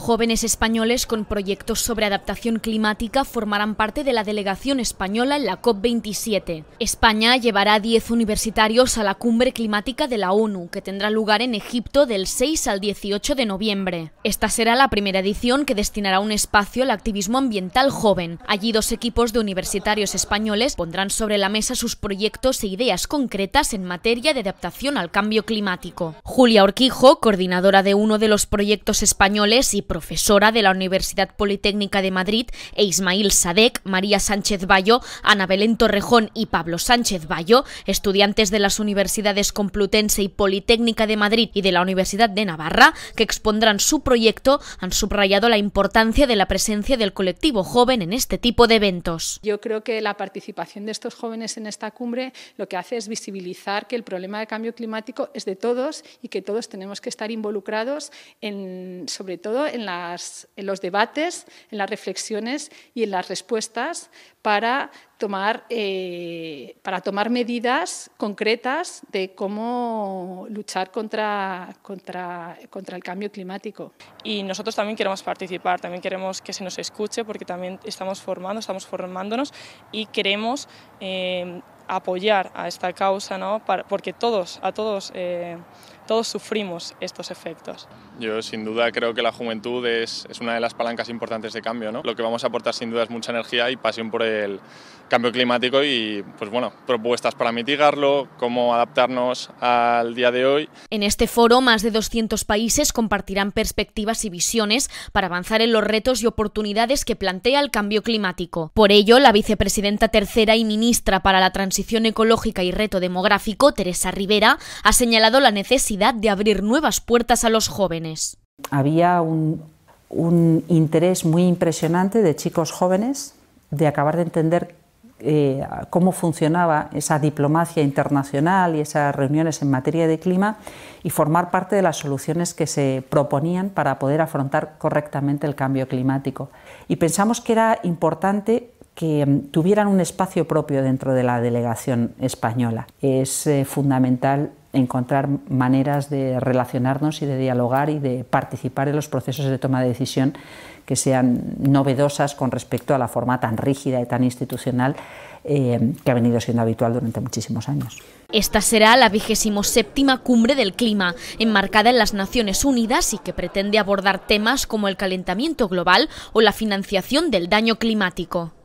Jóvenes españoles con proyectos sobre adaptación climática formarán parte de la delegación española en la COP27. España llevará a 10 universitarios a la cumbre climática de la ONU, que tendrá lugar en Egipto del 6 al 18 de noviembre. Esta será la primera edición que destinará un espacio al activismo ambiental joven. Allí dos equipos de universitarios españoles pondrán sobre la mesa sus proyectos e ideas concretas en materia de adaptación al cambio climático. Julia Orquijo, coordinadora de uno de los proyectos españoles y profesora de la Universidad Politécnica de Madrid, e Ismael Sadek, María Sánchez Bayo, Ana Belén Torrejón y Pablo Sánchez Bayo, estudiantes de las universidades Complutense y Politécnica de Madrid y de la Universidad de Navarra, que expondrán su proyecto, han subrayado la importancia de la presencia del colectivo joven en este tipo de eventos. Yo creo que la participación de estos jóvenes en esta cumbre lo que hace es visibilizar que el problema de cambio climático es de todos y que todos tenemos que estar involucrados en, sobre todo en en, los debates, en las reflexiones y en las respuestas para tomar, eh, para tomar medidas concretas de cómo luchar contra, contra, contra el cambio climático. Y nosotros también queremos participar, también queremos que se nos escuche porque también estamos formando, estamos formándonos y queremos... Eh, apoyar a esta causa, ¿no? porque todos, a todos, eh, todos sufrimos estos efectos. Yo sin duda creo que la juventud es, es una de las palancas importantes de cambio. ¿no? Lo que vamos a aportar sin duda es mucha energía y pasión por el cambio climático y pues bueno, propuestas para mitigarlo, cómo adaptarnos al día de hoy. En este foro más de 200 países compartirán perspectivas y visiones para avanzar en los retos y oportunidades que plantea el cambio climático. Por ello, la vicepresidenta tercera y ministra para la transición transición ecológica y reto demográfico, Teresa Rivera, ha señalado la necesidad de abrir nuevas puertas a los jóvenes. Había un, interés muy impresionante de chicos jóvenes de acabar de entender eh, cómo funcionaba esa diplomacia internacional y esas reuniones en materia de clima y formar parte de las soluciones que se proponían para poder afrontar correctamente el cambio climático. Y pensamos que era importante que mm, tuvieran un espacio propio dentro de la delegación española. Es eh, fundamental encontrar maneras de relacionarnos y de dialogar y de participar en los procesos de toma de decisión que sean novedosas con respecto a la forma tan rígida y tan institucional eh, que ha venido siendo habitual durante muchísimos años. Esta será la vigésimo séptima cumbre del clima, enmarcada en las Naciones Unidas y que pretende abordar temas como el calentamiento global o la financiación del daño climático.